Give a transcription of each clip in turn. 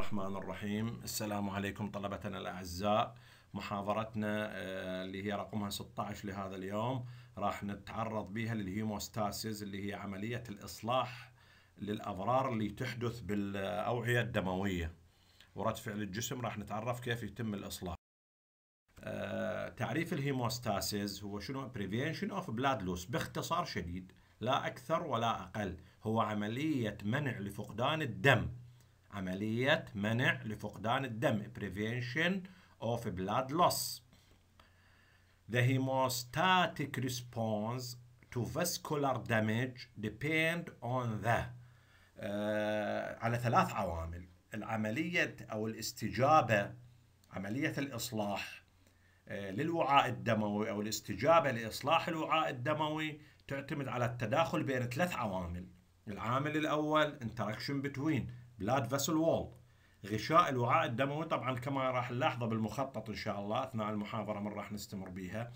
الرحمن الرحيم السلام عليكم طلبتنا الأعزاء محاضرتنا آه، اللي هي رقمها 16 لهذا اليوم راح نتعرض بها للهيموستاسيز اللي هي عملية الإصلاح للأضرار اللي تحدث بالأوعية الدموية ورد فعل الجسم راح نتعرف كيف يتم الإصلاح آه، تعريف الهيموستاسيز هو شنو بريفينشن اوف بلاد لوس باختصار شديد لا اكثر ولا اقل هو عمليه منع لفقدان الدم عملية منع لفقدان الدم prevention of blood loss The hemostatic response to vascular damage depend on the uh, على ثلاث عوامل العملية أو الاستجابة عملية الإصلاح uh, للوعاء الدموي أو الاستجابة لإصلاح الوعاء الدموي تعتمد على التداخل بين ثلاث عوامل العامل الأول interaction between بلاد فيسل وول غشاء الوعاء الدموي طبعا كما راح نلاحظه بالمخطط ان شاء الله اثناء المحاضره من راح نستمر بيها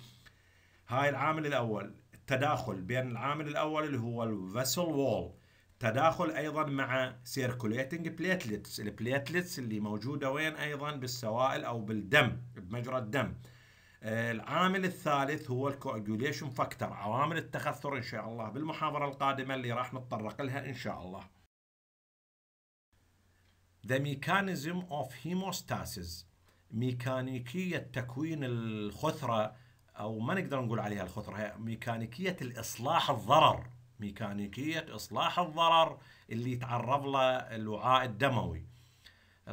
هاي العامل الاول التداخل بين العامل الاول اللي هو الفيسل وول تداخل ايضا مع سيركوليتنج بليتلتس البليتلتس اللي موجوده وين ايضا بالسوائل او بالدم بمجرى الدم آه، العامل الثالث هو الكوجوليشن فاكتور عوامل التخثر ان شاء الله بالمحاضره القادمه اللي راح نتطرق لها ان شاء الله The mechanism of hemostasis ميكانيكية تكوين الخثرة أو ما نقدر نقول عليها الخثرة هي ميكانيكية الإصلاح الضرر ميكانيكية إصلاح الضرر اللي يتعرض له الوعاء الدموي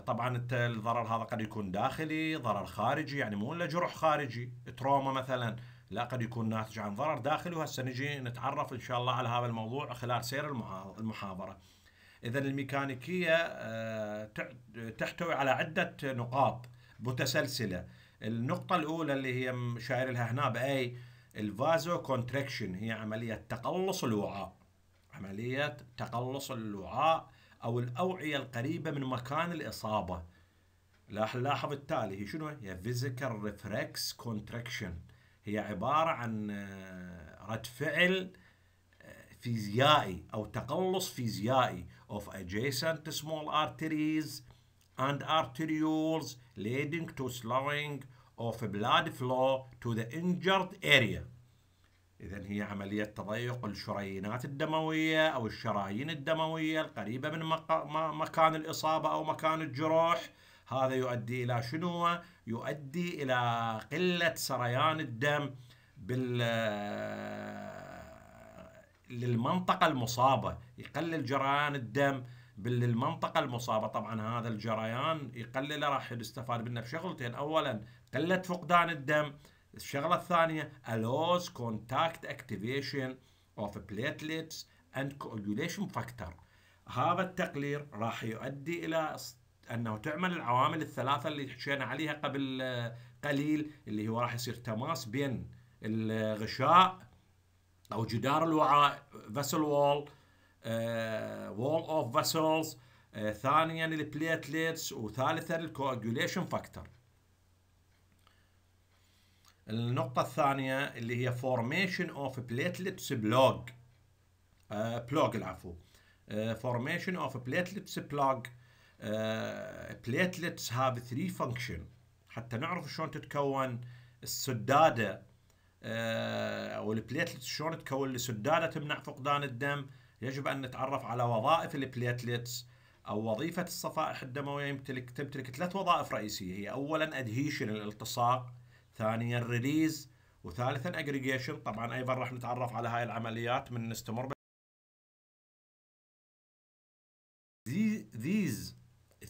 طبعا الضرر هذا قد يكون داخلي ضرر خارجي يعني مو الا جرح خارجي تروما مثلا لا قد يكون ناتج عن ضرر داخلي وهسه نجي نتعرف ان شاء الله على هذا الموضوع خلال سير المحاضره إذا الميكانيكية آه، تحتوي على عدة نقاط متسلسلة النقطة الأولى اللي هي شاير لها هنا بأي الفازو كونتراكشن هي عملية تقلص الوعاء عملية تقلص الوعاء أو الأوعية القريبة من مكان الإصابة لاحظ التالي هي شنو هي فيزيكال ريفركس كونتراكشن هي عبارة عن آه، رد فعل آه، فيزيائي أو تقلص فيزيائي of adjacent small arteries and arterioles leading to slowing of blood flow to the injured area إذا هي عملية تضيق الشرينات الدموية أو الشرايين الدموية القريبة من مكان الإصابة أو مكان الجروح هذا يؤدي إلى شنو؟ يؤدي إلى قلة سريان الدم بال للمنطقة المصابة يقلل جريان الدم بالمنطقة المصابة طبعا هذا الجريان يقلله راح يستفاد منه بشغلتين أولا قلة فقدان الدم الشغلة الثانية allows contact activation of platelets and coagulation factor هذا التقليل راح يؤدي إلى انه تعمل العوامل الثلاثه اللي حكينا عليها قبل آه، قليل اللي هو راح يصير تماس بين الغشاء او جدار الوعاء فيسل وول وول اوف فيسلز ثانيا البليتليتس وثالثا الكواجوليشن فاكتور النقطة الثانية اللي هي فورميشن اوف بليتلتس بلوج بلوج العفو فورميشن اوف بليتلتس بلوج platelets هاف ثري فانكشن حتى نعرف شلون تتكون السدادة آه، والبليتلت شلون تكون لسداده تمنع فقدان الدم يجب ان نتعرف على وظائف البليتلتس او وظيفه الصفائح الدمويه يمتلك تمتلك ثلاث وظائف رئيسيه هي اولا ادهيشن الالتصاق ثانيا ريليز وثالثا اجريجيشن طبعا ايضا راح نتعرف على هاي العمليات من نستمر These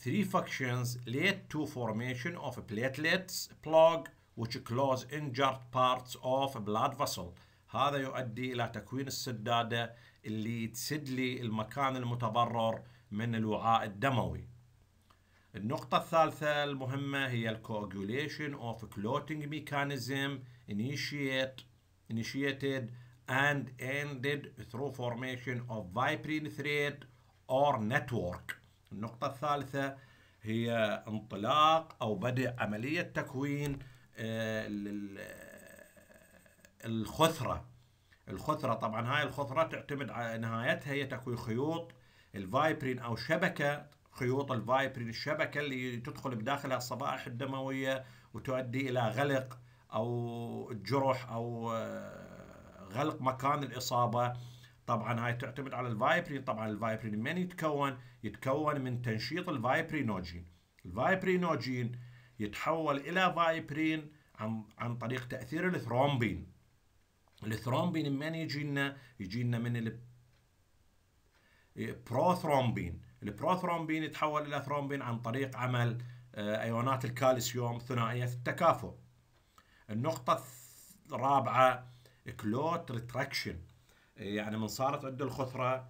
three functions lead to formation of platelets, plug, which close injured parts of blood vessel هذا يؤدي إلى تكوين السدادة اللي تسد لي المكان المتضرر من الوعاء الدموي النقطة الثالثة المهمة هي coagulation of clotting mechanism initiate initiated and ended through formation of vibrine thread or network النقطة الثالثة هي انطلاق أو بدء عملية تكوين آه، الخثره الخثره طبعا هاي الخثره تعتمد على نهايتها هي تكوي خيوط الفايبرين او شبكه خيوط الفايبرين الشبكه اللي تدخل بداخلها الصفائح الدمويه وتؤدي الى غلق او جرح او آه، غلق مكان الاصابه طبعا هاي تعتمد على الفايبرين طبعا الفايبرين من يتكون يتكون من تنشيط الفايبرينوجين الفايبرينوجين يتحول الى فايبرين عن عن طريق تاثير الثرومبين الثرومبين من يجي لنا يجي لنا من ال... بروثرومبين البروثرومبين يتحول الى ثرومبين عن طريق عمل آه، ايونات الكالسيوم ثنائيه في التكافؤ النقطه الرابعه كلوت ريتراكشن يعني من صارت عند الخثره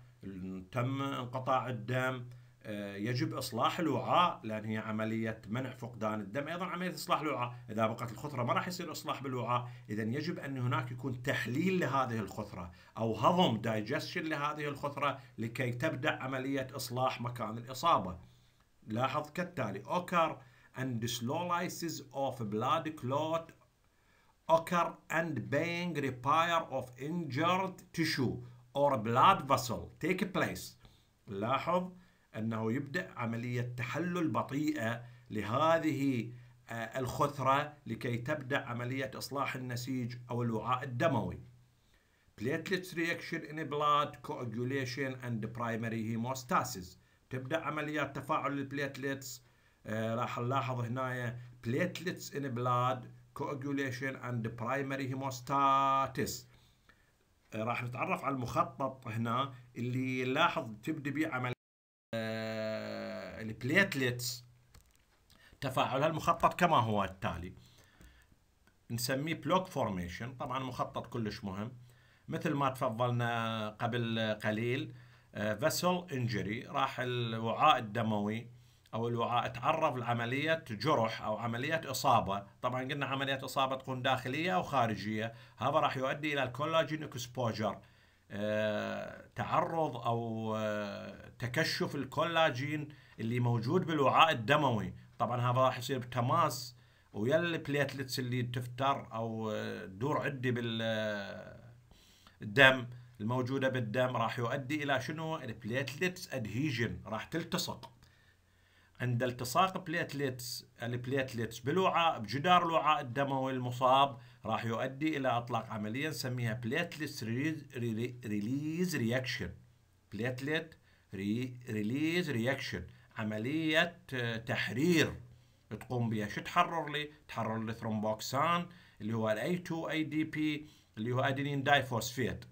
تم انقطاع الدم آه، يجب اصلاح الوعاء لان هي عمليه منع فقدان الدم ايضا عمليه اصلاح الوعاء اذا بقت الخثره ما راح يصير اصلاح بالوعاء اذا يجب ان هناك يكون تحليل لهذه الخثره او هضم دايجستشن لهذه الخثره لكي تبدا عمليه اصلاح مكان الاصابه لاحظ كالتالي occur and dislolysis of blood clot occur and being repair of injured tissue or blood vessel take place لاحظ أنه يبدأ عملية تحلل بطيئة لهذه آه، الخثرة لكي تبدأ عملية إصلاح النسيج أو الوعاء الدموي platelets reaction in blood coagulation and primary hemostasis تبدأ عمليات تفاعل البليتلتس آه، راح نلاحظ هنا platelets in blood coagulation and primary hemostasis آه، راح نتعرف على المخطط هنا اللي نلاحظ تبدا به عملية آه، البليتلتس تفاعلها المخطط كما هو التالي نسميه بلوك فورميشن طبعا مخطط كلش مهم مثل ما تفضلنا قبل قليل فيسل آه، انجري راح الوعاء الدموي او الوعاء تعرض لعمليه جرح او عمليه اصابه طبعا قلنا عمليه اصابه تكون داخليه او خارجيه هذا راح يؤدي الى الكولاجين اكسبوجر آه، تعرض او آه، تكشف الكولاجين اللي موجود بالوعاء الدموي طبعا هذا راح يصير بتماس ويا البليتلتس اللي تفتر او آه، تدور عندي بالدم الموجوده بالدم راح يؤدي الى شنو البليتلتس ادهيجن راح تلتصق عند التصاق بليتليتس البليتليتس يعني بالوعاء بجدار الوعاء الدموي المصاب راح يؤدي الى اطلاق عمليه نسميها بليتليتس ريليز رياكشن بليتليت ريليز رياكشن عمليه آه، تحرير تقوم بها شو تحرر لي؟ تحرر لي ثرومبوكسان اللي هو الاي 2 اي دي بي اللي هو ادينين دايفوسفيت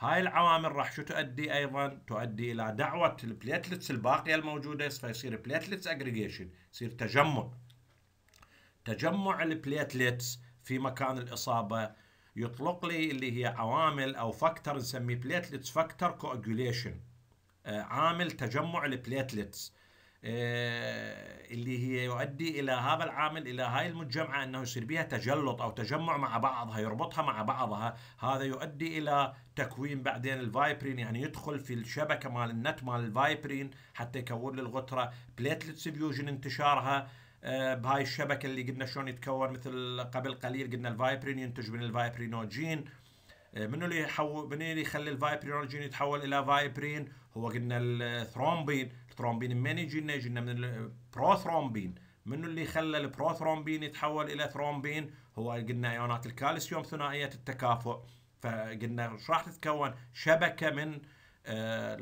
هاي العوامل راح شو تؤدي ايضا تؤدي الى دعوه البليتلتس الباقيه الموجوده فيصير بليتلتس اجريجيشن يصير تجمع تجمع البليتلتس في مكان الاصابه يطلق لي اللي هي عوامل او فاكتور نسميه بليتلتس فاكتور كوجوليشن عامل تجمع البليتلتس آه، اللي هي يؤدي الى هذا العامل الى هاي المجمعه انه يصير بها تجلط او تجمع مع بعضها يربطها مع بعضها هذا يؤدي الى تكوين بعدين الفايبرين يعني يدخل في الشبكه مال النت مال الفايبرين حتى يكون للغتره بليتلتس فيوجن انتشارها آه، بهاي الشبكه اللي قلنا شلون يتكون مثل قبل قليل قلنا الفايبرين ينتج من الفايبرينوجين آه، منو اللي يحول منو اللي يخلي الفايبرينوجين يتحول الى فايبرين هو قلنا الثرومبين ترومبين منين جينا؟ جينا من البروثرومبين منو اللي خلى البروثرومبين يتحول الى ثرومبين؟ هو قلنا ايونات الكالسيوم ثنائيه التكافؤ فقلنا ايش راح تتكون؟ شبكه من آه،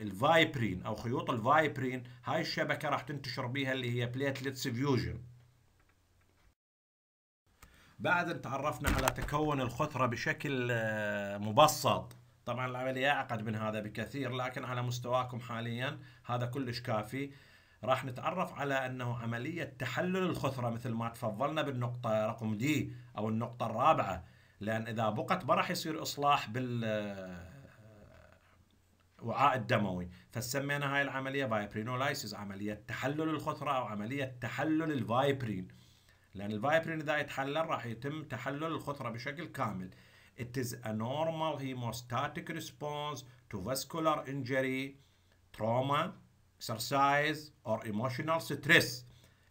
الفايبرين او خيوط الفايبرين هاي الشبكه راح تنتشر بها اللي هي بليتلتس فيوجن بعد ان تعرفنا على تكون الخثره بشكل آه، مبسط طبعا العملية أعقد من هذا بكثير لكن على مستواكم حاليا هذا كلش كافي راح نتعرف على أنه عملية تحلل الخثرة مثل ما تفضلنا بالنقطة رقم دي أو النقطة الرابعة لأن إذا بقت ما راح يصير إصلاح بال آه، وعاء الدموي فسمينا هاي العملية فايبرينولايسيس عملية تحلل الخثرة أو عملية تحلل الفايبرين لأن الفايبرين إذا يتحلل راح يتم تحلل الخثرة بشكل كامل It is a normal hemostatic response to vascular injury, trauma, exercise or emotional stress.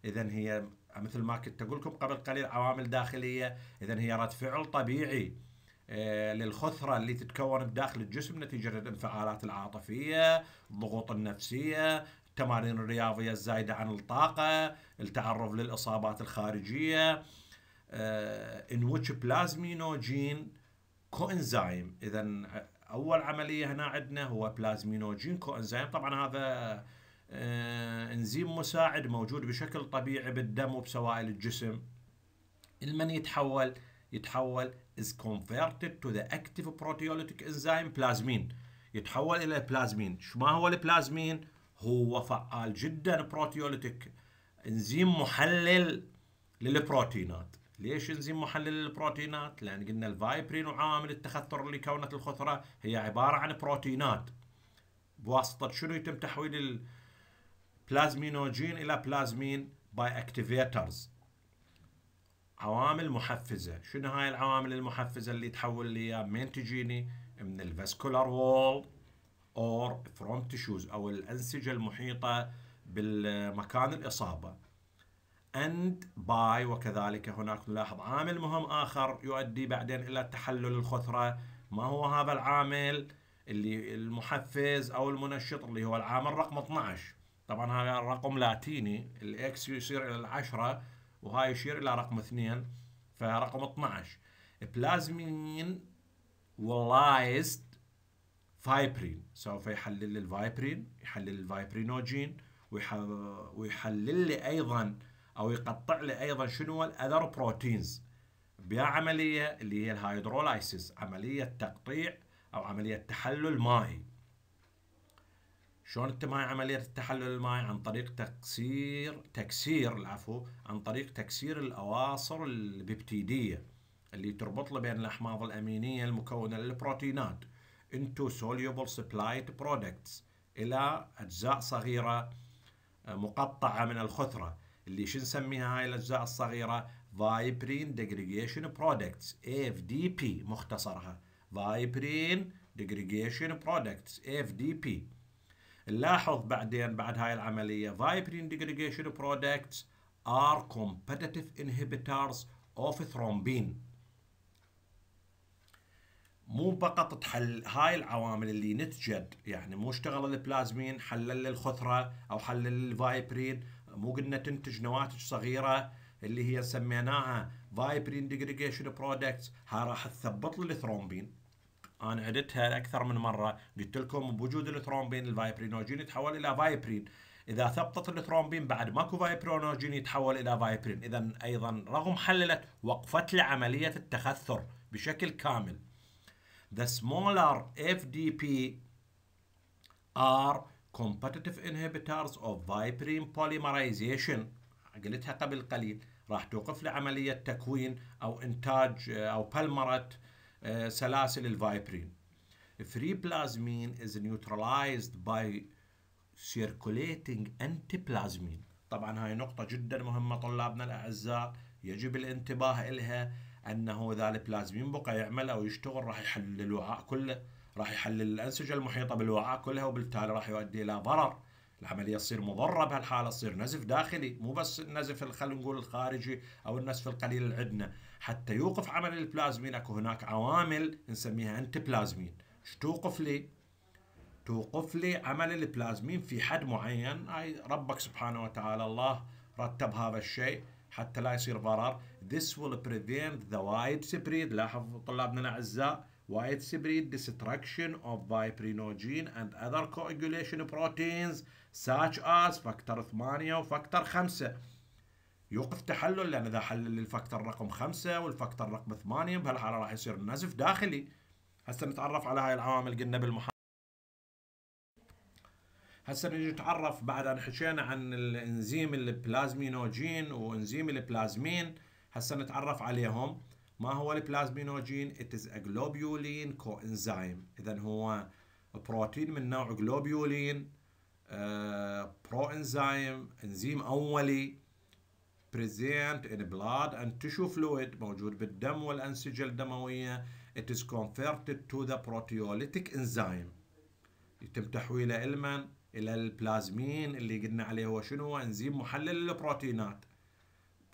إذا هي مثل ما كنت أقول لكم قبل قليل عوامل داخلية، إذا هي رد فعل طبيعي آه، للخثرة اللي تتكون بداخل الجسم نتيجة الانفعالات العاطفية، الضغوط النفسية، التمارين الرياضية الزايدة عن الطاقة، التعرض للإصابات الخارجية. آه، in which plasminogen كوانزايم اذا اول عمليه هنا عندنا هو بلازمينوجين كوانزايم طبعا هذا آه، انزيم مساعد موجود بشكل طبيعي بالدم وبسوائل الجسم المن يتحول يتحول is converted to the active proteolytic enzyme بلازمين يتحول الى بلازمين شو ما هو البلازمين هو فعال جدا بروتيوليتيك انزيم محلل للبروتينات ليش انزيم محلل للبروتينات؟ لأن قلنا الفايبرين وعوامل التخثر اللي كونت الخثرة هي عبارة عن بروتينات بواسطة شنو يتم تحويل البلازمينوجين إلى بلازمين باي اكتيفيترز عوامل محفزة شنو هاي العوامل المحفزة اللي تحول لي من تجيني من الفاسكولار وول اور فروم تشوز أو الأنسجة المحيطة بالمكان الإصابة and by وكذلك هناك نلاحظ عامل مهم آخر يؤدي بعدين إلى تحلل الخثرة ما هو هذا العامل اللي المحفز أو المنشط اللي هو العامل رقم 12 طبعا هذا الرقم لاتيني الاكس يشير إلى العشرة وهاي يشير إلى رقم اثنين فرقم 12 بلازمين ولايزد فايبرين سوف يحلل الفايبرين يحلل الفايبرينوجين ويحلل لي أيضا او يقطع لي ايضا شنو الاذر بروتينز بعمليه اللي هي الهايدروليسيس عمليه تقطيع او عمليه تحلل مائي شلون تتم عمليه التحلل المائي عن طريق تكسير تكسير العفو عن طريق تكسير الاواصر البيبتيديه اللي تربط له بين الاحماض الامينيه المكونه للبروتينات into soluble supplied products الى اجزاء صغيره مقطعه من الخثره اللي شو نسميها هاي الاجزاء الصغيره فايبرين ديجريجيشن برودكتس اف دي بي مختصرها فايبرين ديجريجيشن برودكتس اف دي بي نلاحظ بعدين بعد هاي العمليه فايبرين ديجريجيشن برودكتس are competitive inhibitors of thrombin مو فقط تحل هاي العوامل اللي نتجد يعني مو اشتغل البلازمين حلل الخثره او حلل الفايبرين مو قلنا تنتج نواتج صغيره اللي هي سميناها فايبرين ديجريجيشن برودكتس ها راح تثبط لي الثرومبين انا عدتها اكثر من مره قلت لكم بوجود الثرومبين الفايبرينوجين يتحول الى فايبرين اذا ثبطت الثرومبين بعد ماكو فايبرينوجين يتحول الى فايبرين اذا ايضا رغم حللت وقفت لعمليه التخثر بشكل كامل the smaller FDP are competitive inhibitors of viperine polymerization قلتها قبل قليل راح توقف لي عملية تكوين أو إنتاج آه، أو بلمرة آه، سلاسل الفايبرين free plasmine is neutralized by circulating antiplasmine طبعا هاي نقطة جدا مهمة طلابنا الأعزاء يجب الانتباه إلها أنه إذا البلازمين بقى يعمل أو يشتغل راح يحل الوعاء كله راح يحلل الأنسجة المحيطة بالوعاء كلها وبالتالي راح يؤدي إلى ضرر العملية تصير مضرة بهالحالة تصير نزف داخلي مو بس النزف خلينا نقول الخارجي أو النزف القليل اللي عندنا حتى يوقف عمل البلازمين أكو هناك عوامل نسميها أنت بلازمين ايش توقف لي؟ توقف لي عمل البلازمين في حد معين أي ربك سبحانه وتعالى الله رتب هذا الشيء حتى لا يصير ضرر this will prevent the wide spread لاحظ طلابنا الأعزاء widespread destruction of fibrinogen and other coagulation proteins such as فاكتور 8 وفاكتور 5 يوقف تحلل لان اذا حلل الفاكتور رقم 5 والفاكتور رقم 8 بهالحاله راح يصير نزف داخلي هسه نتعرف على هاي العوامل قلنا بالمحاضره هسه نجي نتعرف بعد ان حكينا عن الانزيم البلازمينوجين وانزيم البلازمين هسه نتعرف عليهم ما هو البلازمينوجين؟ It is a globulin coenzyme. إذا هو بروتين من نوع جلوبيولين برو انزيم انزيم اولي present in blood and tissue fluid موجود بالدم والأنسجة الدموية it is converted to the proteolytic enzyme يتم تحويله إلمن إلى البلازمين اللي قلنا عليه هو شنو هو انزيم محلل للبروتينات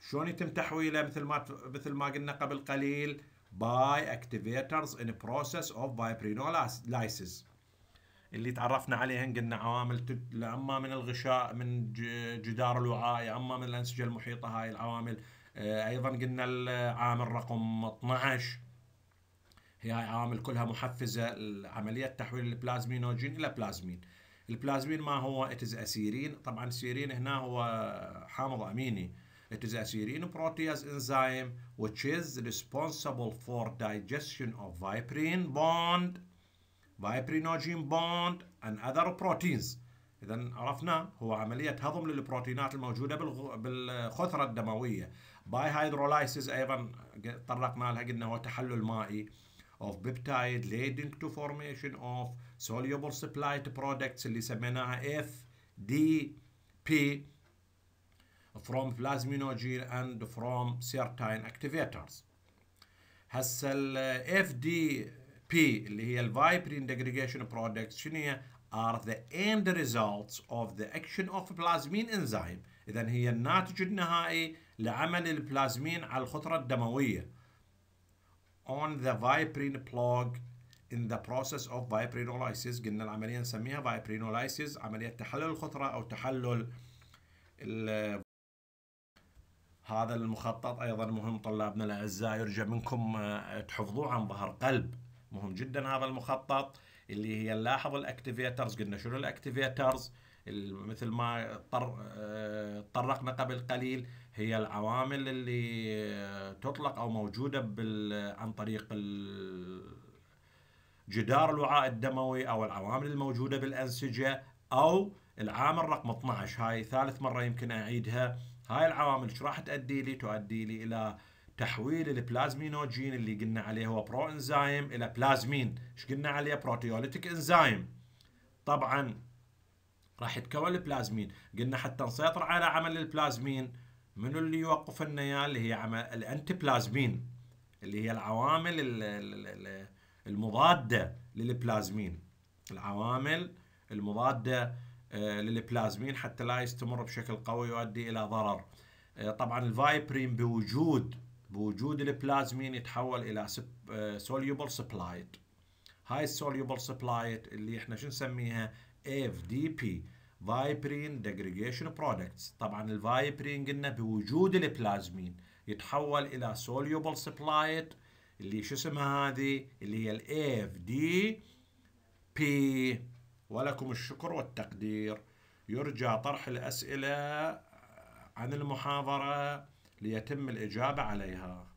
شلون يتم تحويله مثل ما مثل ما قلنا قبل قليل باي اكتيفيترز ان بروسيس اوف فايبرينولايسيس اللي تعرفنا عليهن قلنا عوامل اما من الغشاء من جدار الوعاء اما من الانسجه المحيطه هاي العوامل آه، ايضا قلنا العامل رقم 12 هي هاي عوامل كلها محفزه لعمليه تحويل البلازمينوجين الى بلازمين البلازمين ما هو اتز اسيرين طبعا سيرين هنا هو حامض اميني It is a serine protease enzyme which is responsible for digestion of viprin bond viprinogen bond and other proteins إذا عرفنا هو عملية هضم للبروتينات الموجودة بالخثرة الدموية باي هيدرولايسيس أيضا تطرقنا لها قلنا هو تحلل مائي of peptide leading to formation of soluble supplied products اللي سميناها FDP from plasminogen and from certain activators هسه ال FDP اللي هي ال Degradation Products شنو هي؟ are the end results of the action of plasmin enzyme إذا هي الناتج النهائي لعمل البلازمين على الخطرة الدموية on the viprin plug in the process of viprinolysis قلنا العملية نسميها viprinolysis عملية تحلل الخطرة أو تحلل ال هذا المخطط ايضا مهم طلابنا الاعزاء يرجى منكم آه، تحفظوه عن ظهر قلب مهم جدا هذا المخطط اللي هي نلاحظ الاكتيفيترز قلنا شنو الاكتيفيترز مثل ما آه، طرقنا قبل قليل هي العوامل اللي آه، تطلق او موجوده بال عن طريق جدار الوعاء الدموي او العوامل الموجوده بالانسجه او العامل رقم 12 هاي ثالث مره يمكن اعيدها هاي العوامل شو راح تؤدي لي تؤدي لي الى تحويل البلازمينوجين اللي قلنا عليه هو برو انزايم الى بلازمين ايش قلنا عليه بروتيوليتيك انزايم طبعا راح يتكون البلازمين قلنا حتى نسيطر على عمل البلازمين منو اللي يوقف لنا اياه اللي هي عمل الانتي بلازمين اللي هي العوامل المضاده للبلازمين العوامل المضاده آه، للبلازمين حتى لا يستمر بشكل قوي يؤدي الى ضرر آه، طبعا الفايبرين بوجود بوجود البلازمين يتحول الى سوليوبل سبلايت آه، هاي السوليوبل سبلايت اللي احنا شو نسميها اف دي بي فايبرين ديجريجيشن برودكتس طبعا الفايبرين قلنا بوجود البلازمين يتحول الى سوليوبل سبلايت اللي شو اسمها هذه اللي هي الاف دي بي ولكم الشكر والتقدير يرجى طرح الأسئلة عن المحاضرة ليتم الإجابة عليها